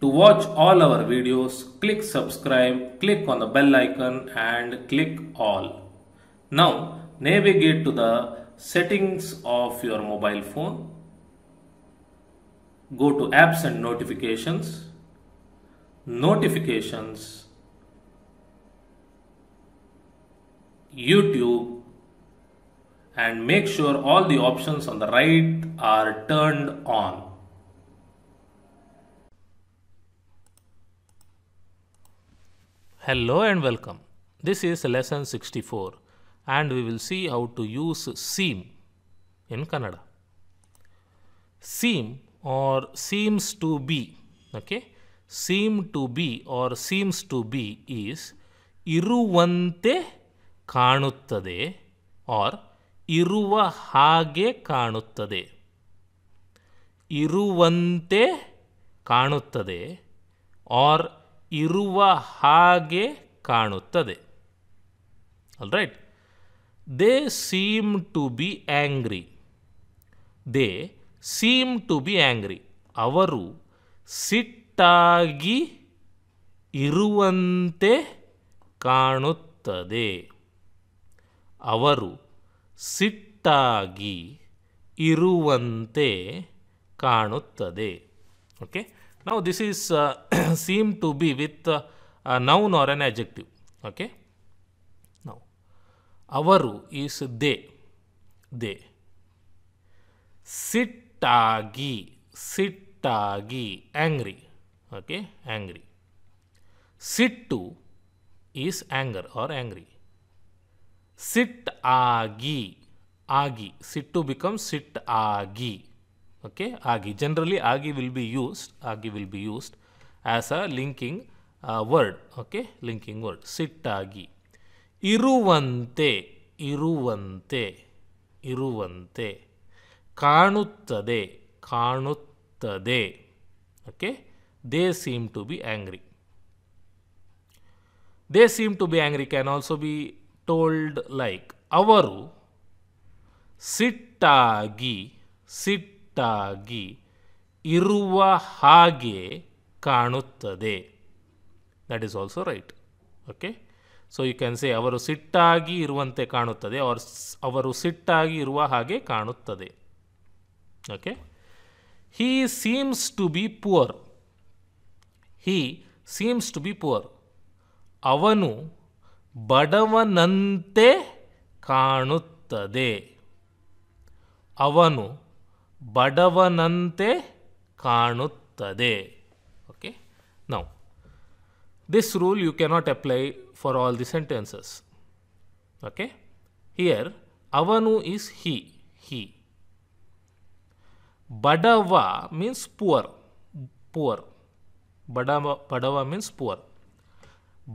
To watch all our videos, click subscribe, click on the bell icon and click all. Now navigate to the settings of your mobile phone. Go to apps and notifications, notifications, YouTube and make sure all the options on the right are turned on. Hello and welcome. This is lesson 64 and we will see how to use seam in Kannada. Seam or seems to be, okay? Seem to be or seems to be is iruvante ಕಾಣುತ್ತದೆ or ಇರುವ ಹಾಗೆ Iru ಇರುವಂತೆ ಕಾಣುತ್ತದೆ or ಇರುವ ಹಾಗೆ ಕಾಣುತ್ತದೆ all right they seem to be angry they seem to be angry ಅವರು ಸಿಟ್ಟಾಗಿ ಇರುವಂತೆ ಕಾಣುತ್ತದೆ ಅವರು ಸಿಟ್ಟಾಗಿ ಇರುವಂತೆ ಕಾಣುತ್ತದೆ okay Now this is uh, seem to be with uh, a noun or an adjective. Okay. Now avaru is they. They. Sittagi. Sittagi. Angry. Okay. Angry. Sittu is anger or angry. Sit agi. Agi. Sittu becomes sit okay agi generally agi will be used agi will be used as a linking uh, word okay linking word sit agi iruvante iruvante iruvante kaanuttade kaanuttade okay they seem to be angry they seem to be angry can also be told like avaru sit agi sit ಒಟ್ಟಾಗಿ ಇರುವ ಹಾಗೆ ಕಾಣುತ್ತದೆ that is also right okay so you can say ಅವರು ಸಿಟ್ಟಾಗಿ ಇರುವಂತೆ ಕಾಣುತ್ತದೆ ಅವ್ರ ಅವರು ಸಿಟ್ಟಾಗಿ ಇರುವ ಹಾಗೆ ಕಾಣುತ್ತದೆ okay he seems to be poor he seems to be poor ಅವನು ಬಡವನಂತೆ ಕಾಣುತ್ತದೆ ಅವನು ಬಡವನಂತೆ ಕಾಣುತ್ತದೆ okay now this rule you cannot apply for all the sentences okay here ಅವನು ಈಸ್ ಹಿ ಹಿ ಬಡವ ಮೀನ್ಸ್ ಪುವರ್ ಪುವರ್ ಬಡವ ಬಡವ ಮೀನ್ಸ್ ಪುವರ್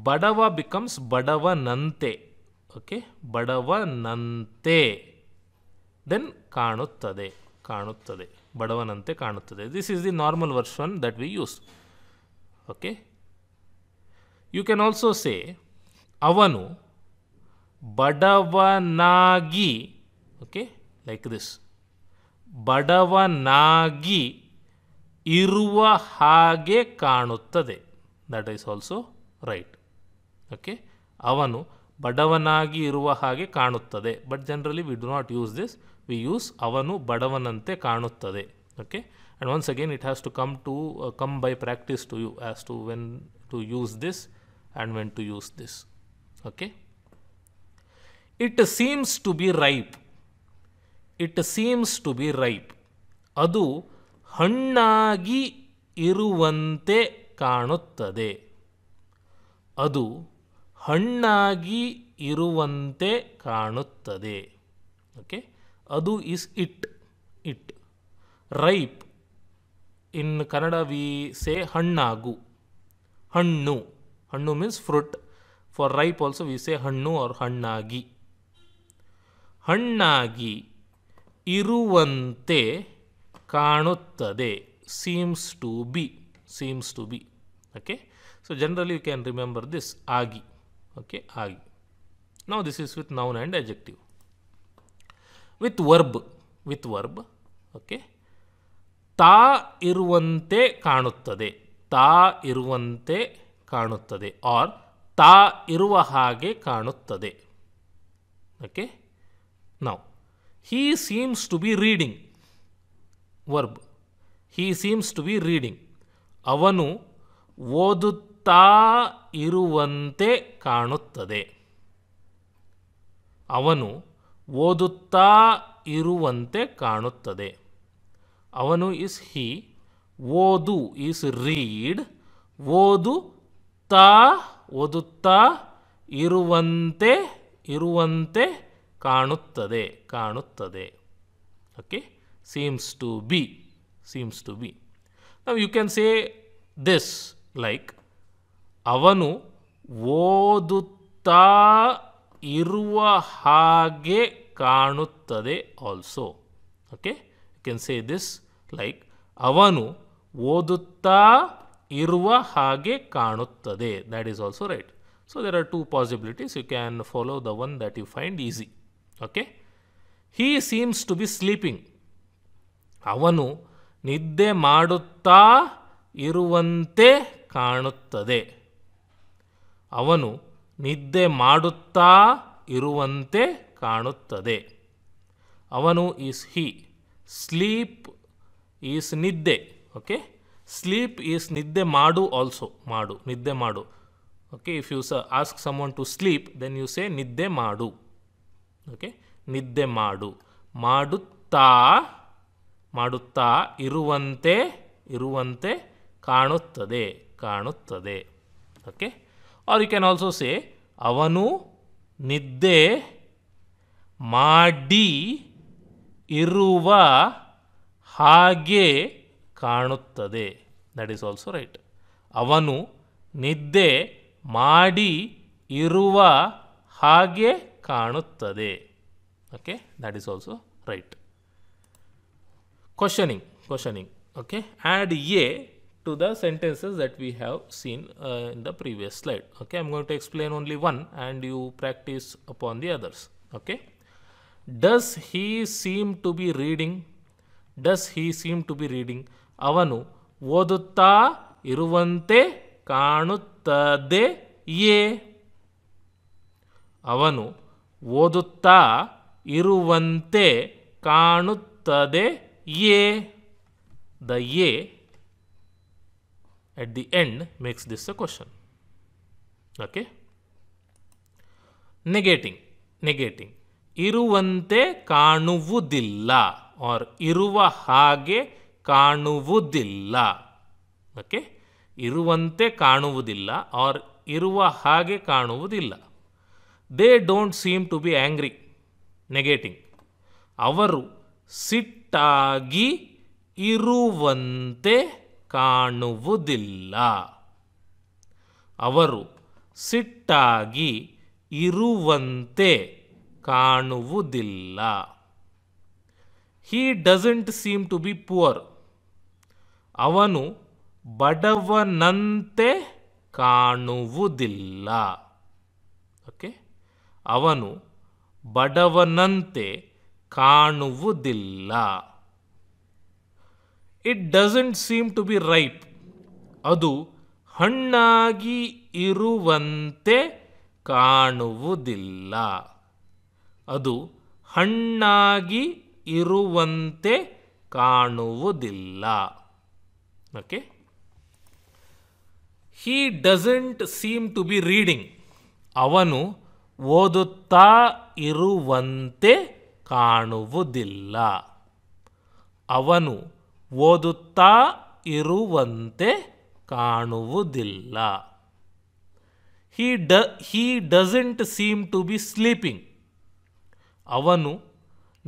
ಬಡವ ಬಿಕಮ್ಸ್ ಬಡವನಂತೆ ಓಕೆ ಬಡವನಂತೆ ದೆನ್ ಕಾಣುತ್ತದೆ ಕಾಣುತ್ತದೆ ಬಡವನಂತೆ ಕಾಣುತ್ತದೆ this is the normal version that we use okay you can also say ಅವನು ಬಡವನಾಗಿ ಓಕೆ ಲೈಕ್ ದಿಸ್ ಬಡವನಾಗಿ ಇರುವ ಹಾಗೆ ಕಾಣುತ್ತದೆ that is also right okay ಅವನು ಬಡವನಾಗಿ ಇರುವ ಹಾಗೆ ಕಾಣುತ್ತದೆ but generally we do not use this we use avanu badavanante ಕಾಣುತ್ತದೆ okay and once again it has to come to uh, come by practice to you as to when to use this and when to use this okay it seems to be ripe it seems to be ripe Adu ಹಣ್ಣಾಗಿ ಇರುವಂತೆ ಕಾಣುತ್ತದೆ Adu ಹಣ್ಣಾಗಿ ಇರುವಂತೆ ಕಾಣುತ್ತದೆ okay. ಅದು is it it ripe in Kannada we say ಹಣ್ಣಾಗು ಹಣ್ಣು ಹಣ್ಣು means fruit for ripe also we say ಹಣ್ಣು ಆರ್ ಹಣ್ಣಾಗಿ ಹಣ್ಣಾಗಿ ಇರುವಂತೆ ಕಾಣುತ್ತದೆ seems to be seems to be okay so generally you can remember this ಆಗಿ ಓಕೆ ಆಗಿ ನಾವು this is with noun and adjective with verb with verb okay ತಾ ಇರುವಂತೆ ಕಾಣುತ್ತದೆ ತಾ ಇರುವಂತೆ ಕಾಣುತ್ತದೆ ಆರ್ ತಾ ಇರುವ ಹಾಗೆ ಕಾಣುತ್ತದೆ ಓಕೆ ನಾವು he seems to be reading verb he seems to be reading ಅವನು ಓದುತ್ತಾ ಇರುವಂತೆ ಕಾಣುತ್ತದೆ ಅವನು ಓದುತ್ತಾ ಇರುವಂತೆ ಕಾಣುತ್ತದೆ ಅವನು ಇಸ್ ಹಿ ಓದು ಇಸ್ ರೀಡ್ ಓದು ತಾ ಓದುತ್ತಾ ಇರುವಂತೆ ಇರುವಂತೆ ಕಾಣುತ್ತದೆ ಕಾಣುತ್ತದೆ okay seems to be seems to be ನಾವು you can say this like ಅವನು ಓದುತ್ತಾ ಇರುವ ಹಾಗೆ ಕಾಣುತ್ತದೆ also okay you can say this like ಅವನು ಓದುತ್ತಾ ಇರುವ ಹಾಗೆ ಕಾಣುತ್ತದೆ that is also right so there are two possibilities you can follow the one that you find easy okay he seems to be sleeping ಅವನು ನಿದ್ದೆ ಮಾಡುತ್ತಾ ಇರುವಂತೆ ಕಾಣುತ್ತದೆ ಅವನು ನಿದ್ದೆ ಮಾಡುತ್ತಾ ಇರುವಂತೆ ಕಾಣುತ್ತದೆ ಅವನು ಈಸ್ ಹಿ ಸ್ಲೀಪ್ ಈಸ್ ನಿದ್ದೆ ಓಕೆ ಸ್ಲೀಪ್ ಈಸ್ ನಿದ್ದೆ ಮಾಡು ಆಲ್ಸೋ ಮಾಡು ನಿದ್ದೆ ಮಾಡು ಓಕೆ ಇಫ್ ಯು ಸ ask someone to sleep then you say ನಿದ್ದೆ ಮಾಡು ಓಕೆ ನಿದ್ದೆ ಮಾಡು ಮಾಡುತ್ತಾ ಮಾಡುತ್ತಾ ಇರುವಂತೆ ಇರುವಂತೆ ಕಾಣುತ್ತದೆ ಕಾಣುತ್ತದೆ okay R you can also say ಅವನು ನಿದ್ದೆ ಮಾಡಿ ಇರುವ ಹಾಗೆ ಕಾಣುತ್ತದೆ ದಟ್ ಈಸ್ ಆಲ್ಸೋ ರೈಟ್ ಅವನು ನಿದ್ದೆ ಮಾಡಿ ಇರುವ ಹಾಗೆ ಕಾಣುತ್ತದೆ okay that is also right questioning questioning okay add a to the sentences that we have seen uh, in the previous slide. Okay, I'm going to explain only one and you practice upon the others. Okay, does he seem to be reading? Does he seem to be reading? ಅವನು ಓದುತ್ತಾ ಇರುವಂತೆ ಕಾಣುತ್ತದೆ ಯೇ ಅವನು ಓದುತ್ತಾ ಇರುವಂತೆ ಕಾಣುತ್ತದೆ ಯೇ the Ye at the end makes this a question. Okay negating negating ಇರುವಂತೆ ಕಾಣುವುದಿಲ್ಲ ಆರ್ ಇರುವ ಹಾಗೆ ಕಾಣುವುದಿಲ್ಲ ಓಕೆ ಇರುವಂತೆ ಕಾಣುವುದಿಲ್ಲ ಆರ್ ಇರುವ ಹಾಗೆ ಕಾಣುವುದಿಲ್ಲ they don't seem to be angry negating ಅವರು ಸಿಟ್ಟಾಗಿ ಇರುವಂತೆ ಕಾಣುವುದಿಲ್ಲ ಅವರು ಸಿಟ್ಟಾಗಿ ಇರುವಂತೆ ಕಾಣುವುದಿಲ್ಲ he doesn't seem to be poor ಅವನು ಬಡವನಂತೆ ಕಾಣುವುದಿಲ್ಲ ಓಕೆ ಅವನು ಬಡವನಂತೆ ಕಾಣುವುದಿಲ್ಲ it doesn't seem to be ripe ಅದು ಹಣ್ಣಾಗಿ ಇರುವಂತೆ ಕಾಣುವುದಿಲ್ಲ ಅದು ಹಣ್ಣಾಗಿ ಇರುವಂತೆ ಕಾಣುವುದಿಲ್ಲ okay he doesn't seem to be reading ಅವನು ಓದುತ್ತಾ ಇರುವಂತೆ ಕಾಣುವುದಿಲ್ಲ ಅವನು ಓದುತ್ತಾ ಇರುವಂತೆ ಕಾಣುವುದಿಲ್ಲ ಹೀ ಡ he doesn't seem to be sleeping ಅವನು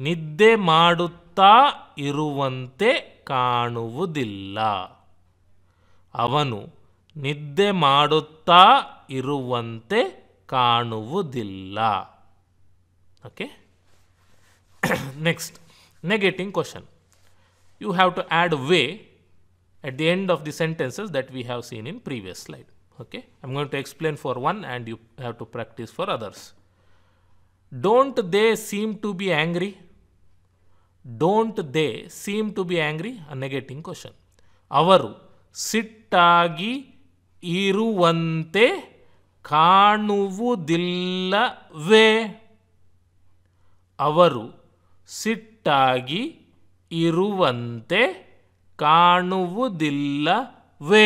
ನಿದ್ದೆ ಮಾಡುತ್ತಾ ಇರುವಂತೆ ಕಾಣುವುದಿಲ್ಲ ಅವನು ನಿದ್ದೆ ಮಾಡುತ್ತಾ ಇರುವಂತೆ ಕಾಣುವುದಿಲ್ಲ okay next negative question you have to add way at the end of the sentences that we have seen in previous slide. Okay, I'm going to explain for one and you have to practice for others. Don't they seem to be angry? Don't they seem to be angry? A negating question. vante ಸಿಟ್ಟಾಗಿ ಇರುವಂತೆ ve. ಅವರು ಸಿಟ್ಟಾಗಿ ಇರುವಂತೆ ಕಾಣುವುದಿಲ್ಲ ವೇ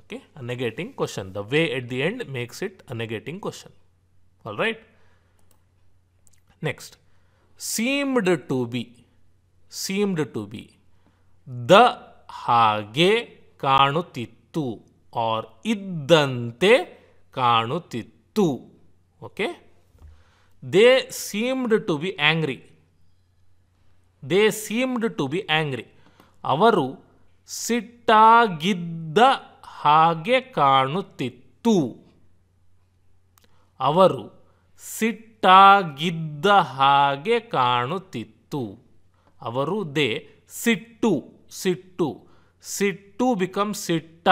okay a negating question the ವೇ at the end makes it a negating question all right next seemed to be seemed to be the ಹಾಗೆ ಕಾಣುತ್ತಿತ್ತು ಆರ್ ಇದ್ದಂತೆ ಕಾಣುತ್ತಿತ್ತು okay they seemed to be angry they seemed to be angry ಅವರು ಸಿಟ್ಟಾಗಿದ್ದ ಹಾಗೆ ಕಾಣುತ್ತಿತ್ತು ಅವರು ಸಿಟ್ಟಾಗಿದ್ದ ಹಾಗೆ ಕಾಣುತ್ತಿತ್ತು ಅವರು ದೇ ಸಿಟ್ಟು ಸಿಟ್ಟು ಸಿಟ್ಟು ಬಿಕಮ್ ಸಿಟ್ಟ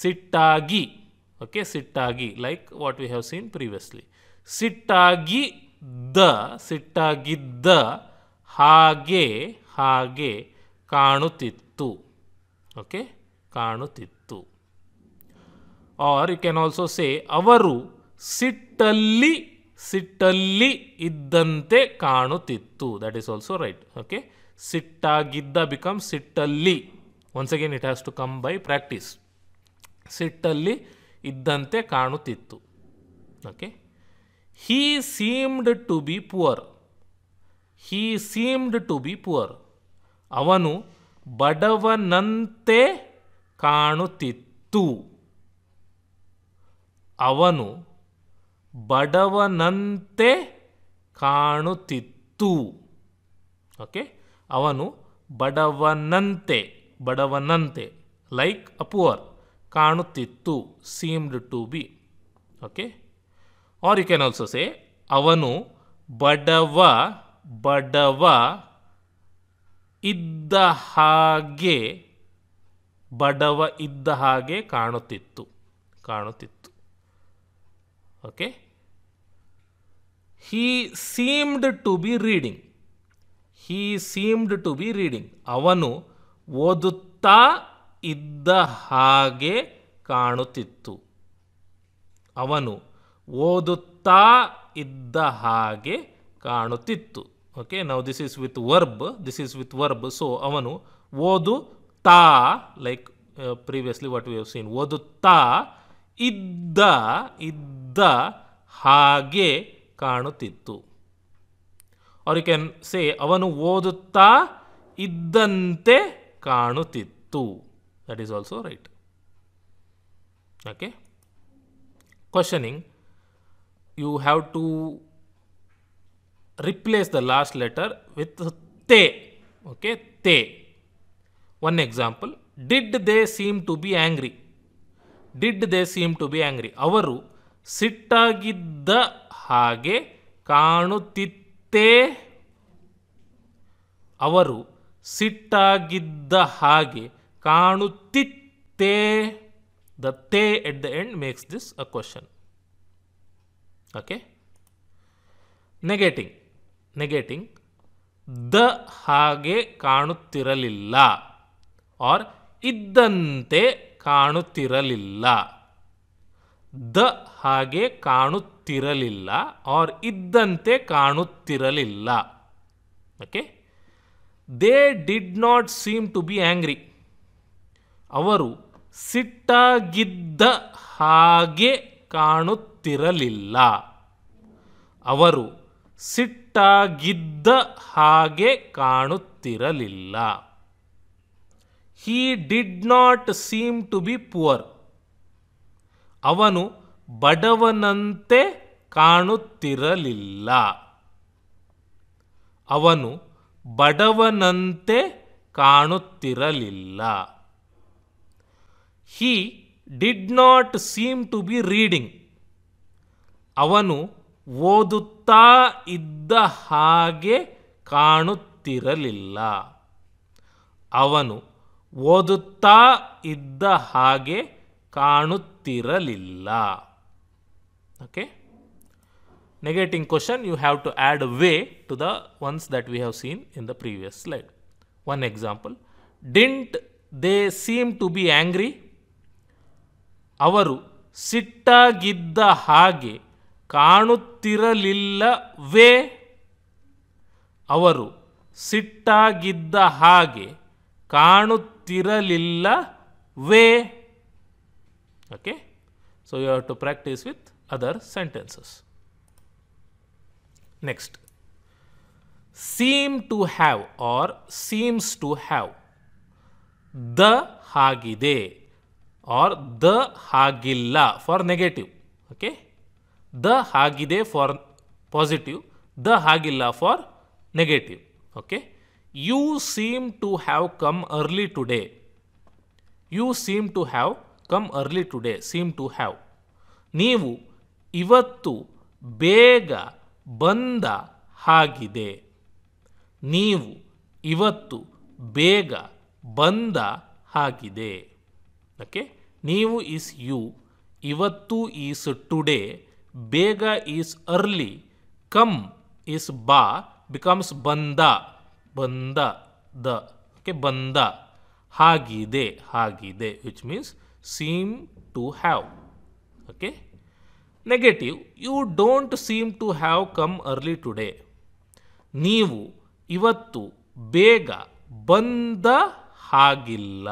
ಸಿಟ್ಟಾಗಿ ಓಕೆ ಸಿಟ್ಟಾಗಿ like what we have seen previously ಸಿಟ್ಟಾಗಿ ದ ಸಿಟ್ಟಾಗಿದ್ದ ಹಾಗೆ ಹಾಗೆ ಕಾಣುತ್ತಿತ್ತು ಓಕೆ ಕಾಣುತ್ತಿತ್ತು are you can also say ಅವರು ಸಿಟ್ಟಲ್ಲಿ ಸಿಟ್ಟಲ್ಲಿ ಇದ್ದಂತೆ ಕಾಣುತ್ತಿತ್ತು that is also right okay ಸಿಟ್ಟಾಗಿದ್ದ ಬಿಕಮ್ ಸಿಟ್ಟಲ್ಲಿ once again it has to come by practice ಸಿಟ್ಟಲ್ಲಿ ಇದ್ದಂತೆ ಕಾಣುತ್ತಿತ್ತು okay he seemed to be poor he seemed to be poor ಅವನು ಬಡವನಂತೆ ಕಾಣುತ್ತಿತ್ತು ಅವನು ಬಡವನಂತೆ ಕಾಣುತ್ತಿತ್ತು ಓಕೆ ಅವನು ಬಡವನಂತೆ ಬಡವನಂತೆ ಲೈಕ್ ಅ ಪುವರ್ ಕಾಣುತ್ತಿತ್ತು seemed to be okay R you can also say ಅವನು ಬಡವ ಬಡವ ಇದ್ದ ಹಾಗೆ ಬಡವ ಇದ್ದ ಹಾಗೆ ಕಾಣುತ್ತಿತ್ತು ಕಾಣುತ್ತಿತ್ತು okay he seemed to be reading he seemed to be reading ಅವನು ಓದುತ್ತಾ ಇದ್ದ ಹಾಗೆ ಕಾಣುತ್ತಿತ್ತು ಅವನು ಓದುತ್ತಾ ಇದ್ದ ಹಾಗೆ ಕಾಣುತ್ತಿತ್ತು ಓಕೆ ನಾವು this is with verb this is with verb so ಅವನು ಓದು ತಾ like previously what we have seen ಓದುತ್ತಾ ಇದ್ದ ಇದ್ದ ಹಾಗೆ ಕಾಣುತ್ತಿತ್ತು ಆರ್ ಯು ಕ್ಯಾನ್ ಸೇ ಅವನು ಓದುತ್ತಾ ಇದ್ದಂತೆ ಕಾಣುತ್ತಿತ್ತು that is also right okay questioning you have to replace the last letter with te okay te one example did they seem to be angry did they seem to be angry avaru sitagidda hage kaanuttite avaru sitagidda hage kaanuttite the te at the end makes this a question okay negating negating the ಹಾಗೆ ಕಾಣುತ್ತಿರಲಿಲ್ಲ or ಇದ್ದಂತೆ ಕಾಣುತ್ತಿರಲಿಲ್ಲ the ಹಾಗೆ ಕಾಣುತ್ತಿರಲಿಲ್ಲ or ಇದ್ದಂತೆ ಕಾಣುತ್ತಿರಲಿಲ್ಲ okay they did not seem to be angry ಅವರು ಸಿಟ್ಟಾಗಿದ್ದ ಹಾಗೆ ಕಾಣುತ್ತಿರಲಿಲ್ಲ ಅವರು ಸಿಟ್ಟಾಗಿದ್ದ ಹಾಗೆ ಕಾಣುತ್ತಿರಲಿಲ್ಲ he did not seem to be poor ಅವನು ಬಡವನಂತೆ ಕಾಣುತ್ತಿರಲಿಲ್ಲ ಅವನು ಬಡವನಂತೆ ಕಾಣುತ್ತಿರಲಿಲ್ಲ he did not seem to be reading ಅವನು ಓದುತ್ತ ಕಾಣುತ್ತಾ ಇದ್ದ ಹಾಗೆ ಕಾಣುತ್ತಿರಲಿಲ್ಲ ಅವನು ಓದುತ್ತಾ ಇದ್ದ ಹಾಗೆ ಕಾಣುತ್ತಿರಲಿಲ್ಲ okay negating question you have to add ವೇ to the ones that we have seen in the previous slide one example didn't they seem to be angry ಅವರು ಸಿಟ್ಟಾಗಿದ್ದ ಹಾಗೆ ಕಾಣುತ್ತಿರಲಿಲ್ಲವೇ ಅವರು ಸಿಟ್ಟಾಗಿದ್ದ ಹಾಗೆ ಕಾಣುತ್ತಿರಲಿಲ್ಲ ವೇ okay so you have to practice with other sentences next seem to have or seems to have the ಹಾಗಿದೆ ಆರ್ ದ ಹಾಗಿಲ್ಲ ಫಾರ್ ನೆಗೆಟಿವ್ ಓಕೆ ದ ಹಾಗಿದೆ ಫಾರ್ ಪಾಸಿಟಿವ್ ದ ಹಾಗಿಲ್ಲ for negative okay you seem to have come early today you seem to have come early today seem to have ನೀವು ಇವತ್ತು ಬೇಗ ಬಂದ ಹಾಗಿದೆ ನೀವು ಇವತ್ತು ಬೇಗ ಬಂದ ಹಾಗಿದೆ ಓಕೆ ನೀವು ಇಸ್ ಯು ಇವತ್ತು ಈಸ್ ಟುಡೇ ಬೇಗ ಈಸ್ ಅರ್ಲಿ ಕಮ್ ಈಸ್ ಬಾ ಬಿಕಮ್ಸ್ ಬಂದ ಬಂದ ದ ಓಕೆ ಬಂದ ಹಾಗಿದೆ ಹಾಗಿದೆ which means seem to have okay negative you don't seem to have come early today ನೀವು ಇವತ್ತು ಬೇಗ ಬಂದ ಹಾಗಿಲ್ಲ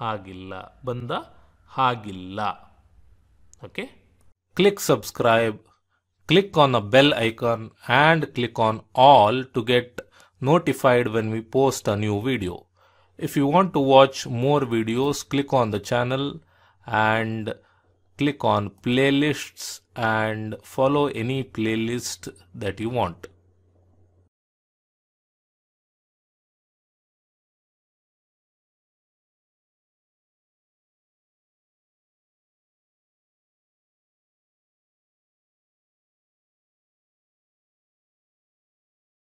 ಹಾಗಿಲ್ಲ ಬಂದ ಹಾಗಿಲ್ಲ okay click subscribe, click on the bell icon and click on all to get notified when we post a new video. If you want to watch more videos, click on the channel and click on playlists and follow any playlist that you want.